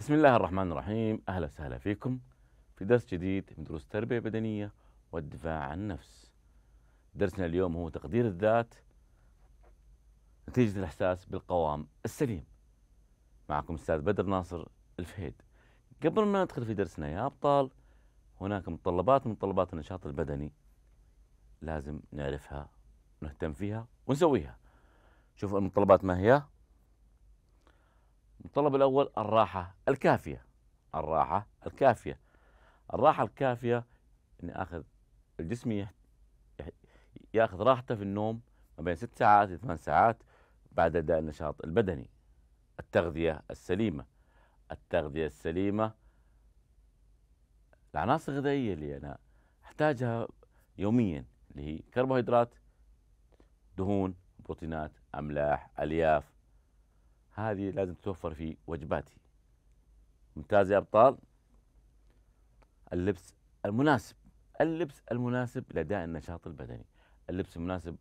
بسم الله الرحمن الرحيم أهلا وسهلا فيكم في درس جديد من دروس التربية البدنية والدفاع عن النفس درسنا اليوم هو تقدير الذات نتيجة الإحساس بالقوام السليم معكم استاذ بدر ناصر الفهيد قبل ما ندخل في درسنا يا أبطال هناك متطلبات من متطلبات النشاط البدني لازم نعرفها ونهتم فيها ونسويها شوف المتطلبات ما هي الطلب الأول الراحة الكافية الراحة الكافية الراحة الكافية أن أخذ الجسم ياخذ راحته في النوم ما بين ست ساعات لثمان ساعات بعد أداء النشاط البدني التغذية السليمة التغذية السليمة العناصر الغذائية اللي أنا أحتاجها يوميا اللي هي كربوهيدرات دهون بروتينات أملاح ألياف هذه لازم تتوفر في وجباتي ممتاز يا أبطال اللبس المناسب اللبس المناسب لداء النشاط البدني اللبس المناسب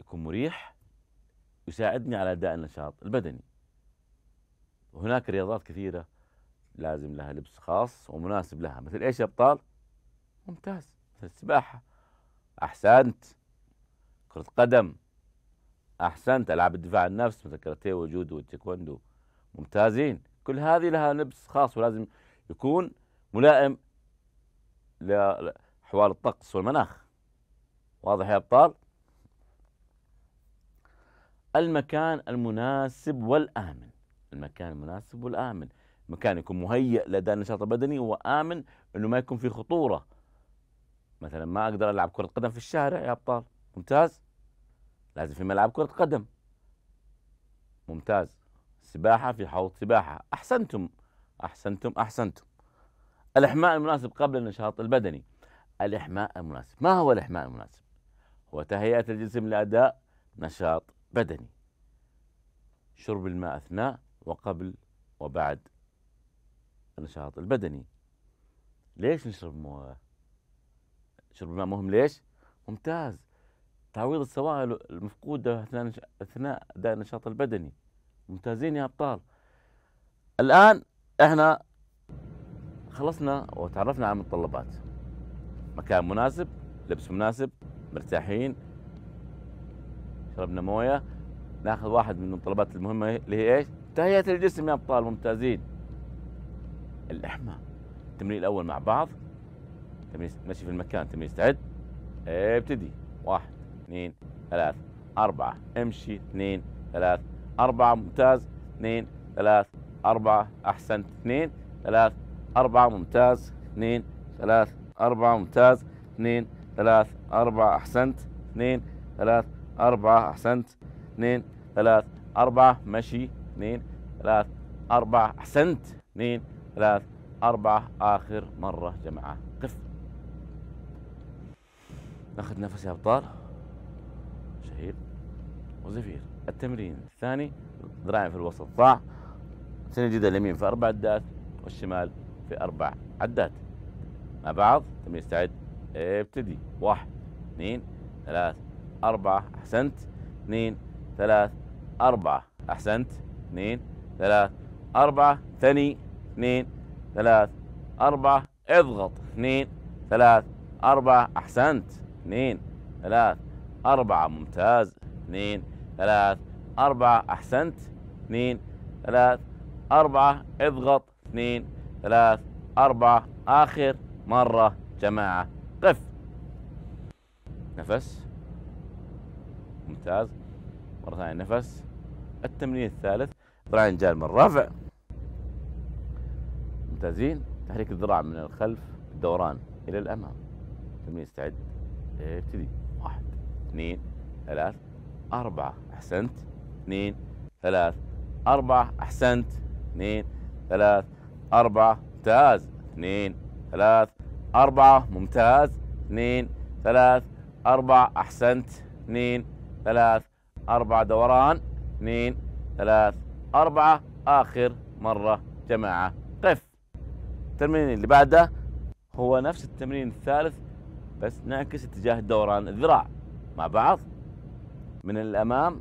يكون مريح يساعدني على اداء النشاط البدني هناك رياضات كثيره لازم لها لبس خاص ومناسب لها مثل ايش يا ابطال ممتاز مثل السباحه احسنت كره قدم احسنت العاب الدفاع عن النفس مثل الكاراتيه وجودو والتايكوندو ممتازين كل هذه لها لبس خاص ولازم يكون ملائم لحوار الطقس والمناخ واضح يا ابطال المكان المناسب والامن المكان المناسب والامن مكان يكون مهيئ لدى النشاط البدني وامن انه ما يكون في خطوره مثلا ما اقدر العب كره قدم في الشارع يا ابطال ممتاز لازم في ملعب كرة قدم ممتاز سباحة في حوض سباحة أحسنتم أحسنتم أحسنتم الإحماء المناسب قبل النشاط البدني الإحماء المناسب ما هو الإحماء المناسب؟ هو تهيئة الجسم لأداء نشاط بدني شرب الماء أثناء وقبل وبعد النشاط البدني ليش نشرب مويه؟ شرب الماء مهم ليش؟ ممتاز تعويض السوائل المفقودة أثناء أداء النشاط البدني ممتازين يا أبطال الآن احنا خلصنا وتعرفنا على المتطلبات مكان مناسب لبس مناسب مرتاحين شربنا مويه ناخذ واحد من المتطلبات المهمه اللي هي ايش؟ تهيئه الجسم يا ابطال ممتازين اللحمه التمرين الاول مع بعض تمرين مشي في المكان تمرين استعد إيه، ابتدي واحد اثنين 3 أربعة امشي اثنين 3 أربعة ممتاز اثنين 3 أربعة أحسنت اثنين 3 أربعة ممتاز اثنين 3 أربعة ممتاز 2 3 4 أحسنت اثنين 3 أربعة أحسنت اثنين 3 أربعة مشي اثنين 3 أربعة أحسنت اثنين 3 أربعة آخر مرة جماعة قف ناخذ نفس يا أبطال زهير وزفير التمرين الثاني ذراعين في الوسط ضاع سنجد اليمين في أربع عدات والشمال في أربع عدات مع بعض تمرين يستعد ابتدي واحد اثنين ثلاث أربعة أحسنت اثنين ثلاث أربعة أحسنت اثنين ثلاث أربعة ثاني اثنين ثلاث أربعة اضغط اثنين ثلاث أربعة أحسنت اثنين ثلاث أربعة ممتاز اثنين ثلاث أربعة أحسنت اثنين ثلاث أربعة اضغط اثنين ثلاث أربعة آخر مرة جماعة قف نفس ممتاز مرة ثانية نفس التمرين الثالث ذراع جال من رفع ممتازين تحريك الذراع من الخلف الدوران إلى الأمام تمرين استعد ابتدي واحد اثنين ثلاث أربعة أحسنت اثنين ثلاث أربعة أحسنت اثنين ثلاث أربعة ممتاز اثنين ثلاث أربعة ممتاز اثنين ثلاث أربعة أحسنت اثنين ثلاث أربعة دوران اثنين ثلاث أربعة آخر مرة جماعة قف طيب. التمرين اللي بعده هو نفس التمرين الثالث بس نعكس اتجاه دوران الذراع مع بعض من الامام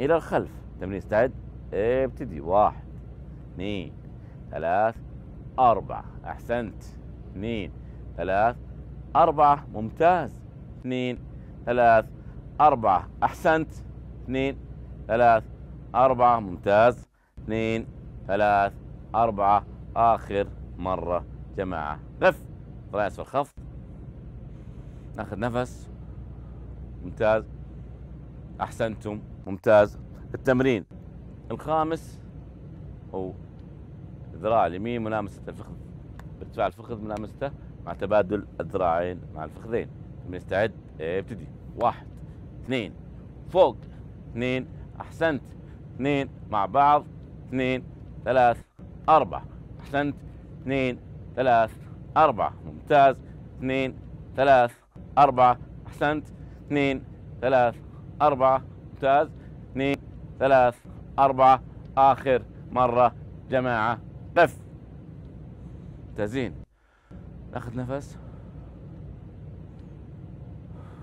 الى الخلف تمرين استعد ابتدي واحد اثنين ثلاث أربعة أحسنت اثنين ثلاث أربعة ممتاز اثنين ثلاث أربعة أحسنت اثنين ثلاث أربعة ممتاز اثنين ثلاث أربعة آخر مرة جماعة قف طلع أسفل خفض ناخذ نفس ممتاز احسنتم ممتاز التمرين الخامس هو الذراع اليمين ملامسه الفخذ ارتفاع الفخذ ملامسته مع تبادل الذراعين مع الفخذين بنستعد ابتدي إيه، واحد اثنين فوق اثنين احسنت اثنين مع بعض اثنين ثلاث اربع احسنت اثنين ثلاث اربع ممتاز اثنين ثلاث اربع احسنت اثنين ثلاث أربعة ممتاز اثنين ثلاث أربعة آخر مرة جماعة قف ممتازين ناخذ نفس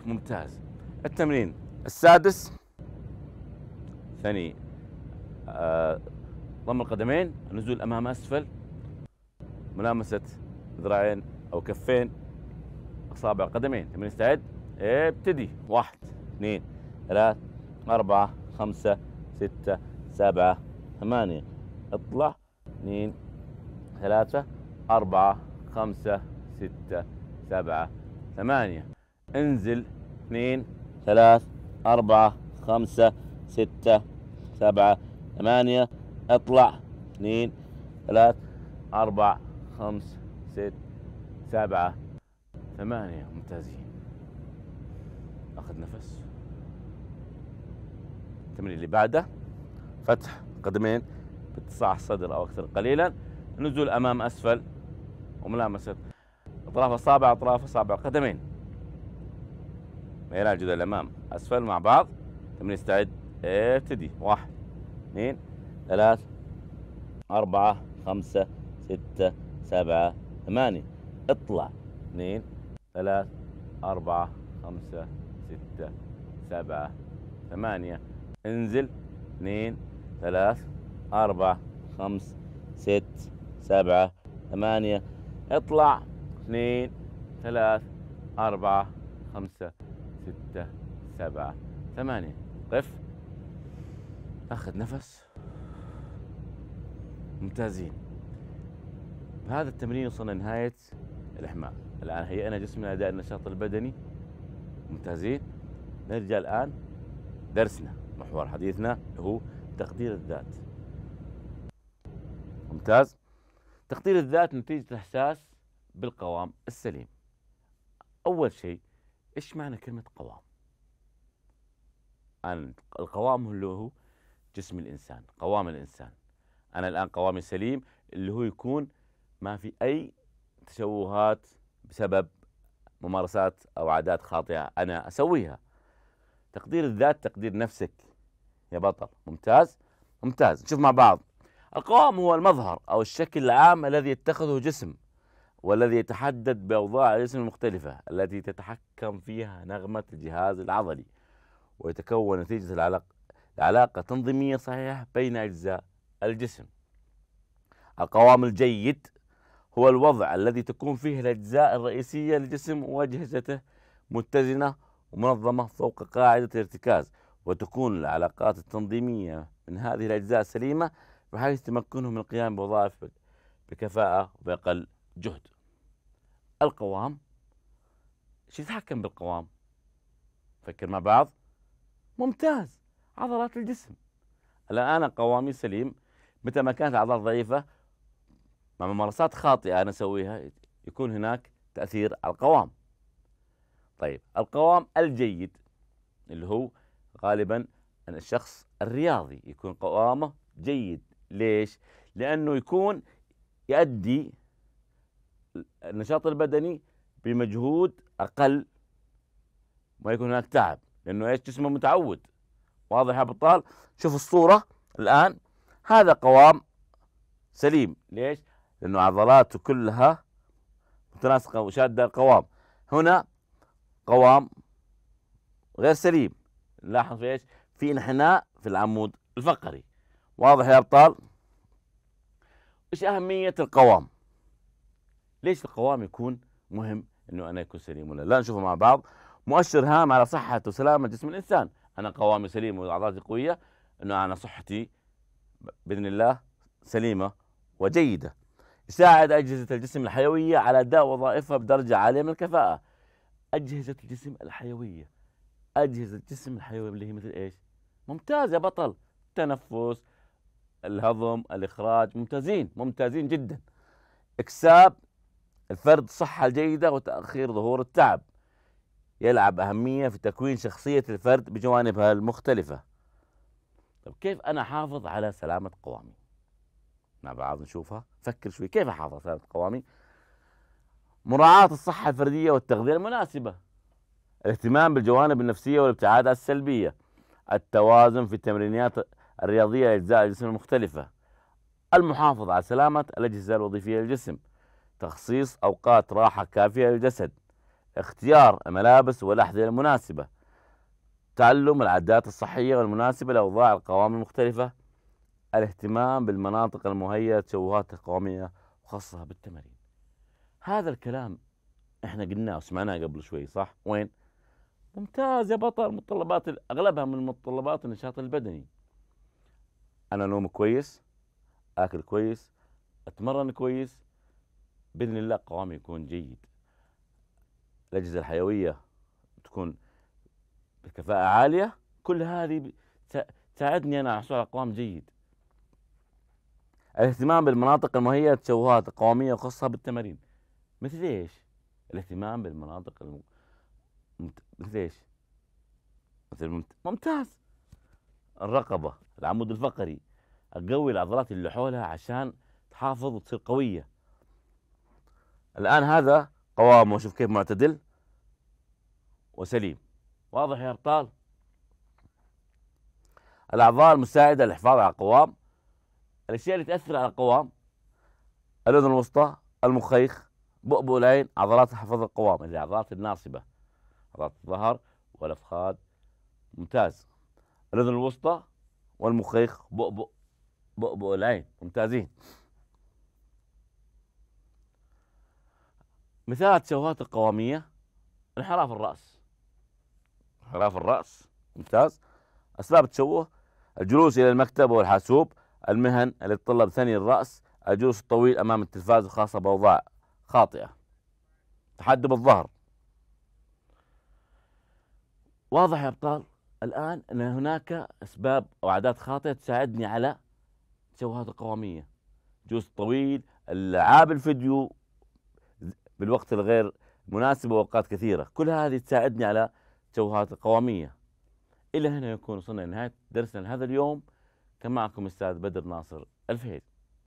ممتاز التمرين السادس ثاني آه، ضم القدمين نزول امام اسفل ملامسه ذراعين او كفين اصابع قدمين تمرين استعد ابتدي واحد اثنين ثلاث أربعة خمسة ستة سبعة ثمانية اطلع اثنين ثلاثة أربعة خمسة ستة سبعة ثمانية انزل اثنين ثلاث أربعة خمسة ستة سبعة ثمانية اطلع اثنين ثلاث أربعة خمس ست سبعة ثمانية ممتازين اخذ نفس التمرين اللي بعده فتح قدمين باتساع الصدر او اكثر قليلا نزول امام اسفل وملامسه اطراف اصابع اطراف اصابع قدمين ميلان جدول امام اسفل مع بعض تمرين استعد ابتدي واحد اثنين ثلاث أربعة خمسة ستة سبعة ثمانية اطلع اثنين ثلاث أربعة خمسة ستة سبعة ثمانية انزل اثنين ثلاث أربعة خمس ست سبعة ثمانية اطلع اثنين ثلاث أربعة خمسة ستة سبعة ثمانية قف أخذ نفس ممتازين بهذا التمرين وصلنا لنهاية الإحماء الآن هيئنا جسمنا أداء النشاط البدني ممتازين نرجع الآن درسنا محور حديثنا هو تقدير الذات ممتاز تقدير الذات نتيجة الإحساس بالقوام السليم أول شيء إيش معنى كلمة قوام أنا القوام اللي هو جسم الإنسان قوام الإنسان أنا الآن قوامي سليم اللي هو يكون ما في أي تشوهات بسبب ممارسات أو عادات خاطئة أنا أسويها تقدير الذات تقدير نفسك يا بطل ممتاز ممتاز نشوف مع بعض القوام هو المظهر أو الشكل العام الذي يتخذه جسم والذي يتحدد بأوضاع الجسم المختلفة التي تتحكم فيها نغمة الجهاز العضلي ويتكون نتيجة العلاقة علاقة تنظيمية صحيحة بين أجزاء الجسم القوام الجيد هو الوضع الذي تكون فيه الأجزاء الرئيسية لجسم وأجهزته متزنة ومنظمة فوق قاعدة الارتكاز وتكون العلاقات التنظيمية من هذه الأجزاء سليمة بحيث تمكنه من القيام بوظائف بكفاءة وبأقل جهد القوام شو يتحكم بالقوام فكر مع بعض ممتاز عضلات الجسم الآن قوامي سليم متى ما كانت العضلات ضعيفة مع ممارسات خاطئة أنا أسويها يكون هناك تأثير على القوام طيب القوام الجيد اللي هو غالبا أن الشخص الرياضي يكون قوامه جيد ليش؟ لأنه يكون يؤدي النشاط البدني بمجهود أقل ما يكون هناك تعب لأنه إيش جسمه متعود واضح يا أبطال شوف الصورة الآن هذا قوام سليم ليش؟ لأنه عضلاته كلها متناسقة وشادة القوام هنا قوام غير سليم نلاحظ في ايش؟ في انحناء في العمود الفقري واضح يا أبطال؟ ايش أهمية القوام؟ ليش القوام يكون مهم انه انا يكون سليم ولا لا نشوفه مع بعض مؤشر هام على صحة وسلامة جسم الإنسان أنا قوامي سليم وعضلاتي قوية أنه أنا صحتي بإذن الله سليمة وجيدة تساعد أجهزة الجسم الحيوية على أداء وظائفها بدرجة عالية من الكفاءة أجهزة الجسم الحيوية أجهزة الجسم الحيوية اللي هي مثل إيش ممتاز يا بطل التنفس الهضم الإخراج ممتازين ممتازين جدا إكساب الفرد صحة جيدة وتأخير ظهور التعب يلعب أهمية في تكوين شخصية الفرد بجوانبها المختلفة طب كيف أنا أحافظ على سلامة قوامي مع بعض نشوفها فكر شوي كيف احافظ على ثلاث قوامي مراعاة الصحة الفردية والتغذية المناسبة الاهتمام بالجوانب النفسية والابتعاد عن السلبية التوازن في التمرينات الرياضية لأجزاء الجسم المختلفة المحافظة على سلامة الأجهزة الوظيفية للجسم تخصيص أوقات راحة كافية للجسد اختيار الملابس والأحذية المناسبة تعلم العادات الصحية والمناسبة لأوضاع القوام المختلفة الاهتمام بالمناطق المهيئة تشوهات قومية وخاصة بالتمارين هذا الكلام احنا قلناه وسمعناه قبل شوي صح وين ممتاز يا بطل متطلبات اغلبها من متطلبات النشاط البدني انا نوم كويس اكل كويس اتمرن كويس باذن الله قوامي يكون جيد الاجهزه الحيويه تكون بكفاءه عاليه كل هذه تساعدني انا على حصول على قوام جيد الاهتمام بالمناطق المهيئة تشوهات قومية خاصة بالتمارين مثل ايش؟ الاهتمام بالمناطق الم... مت... مثل ايش؟ مثل ممت... ممتاز الرقبة العمود الفقري تقوي العضلات اللي حولها عشان تحافظ وتصير قوية الآن هذا قوامه شوف كيف معتدل وسليم واضح يا أبطال؟ الأعضاء المساعدة للحفاظ على القوام الأشياء اللي تأثر على القوام الأذن الوسطى المخيخ بؤبؤ العين عضلات حفظ القوام اللي عضلات الناصبة عضلات الظهر والأفخاذ ممتاز الأذن الوسطى والمخيخ بؤبؤ بؤبؤ العين ممتازين مثال التشوهات القوامية انحراف الرأس انحراف الرأس ممتاز أسباب التشوه الجلوس إلى المكتب والحاسوب المهن التي تتطلب ثني الرأس الجلوس الطويل أمام التلفاز وخاصة بأوضاع خاطئة تحدب الظهر واضح يا أبطال الآن أن هناك أسباب أو عادات خاطئة تساعدني على تشوهات القوامية الجلوس طويل العاب الفيديو بالوقت الغير مناسب وأوقات كثيرة كل هذه تساعدني على تشوهات القوامية إلى هنا يكون وصلنا لنهاية درسنا لهذا اليوم كان معكم أستاذ بدر ناصر الفهيد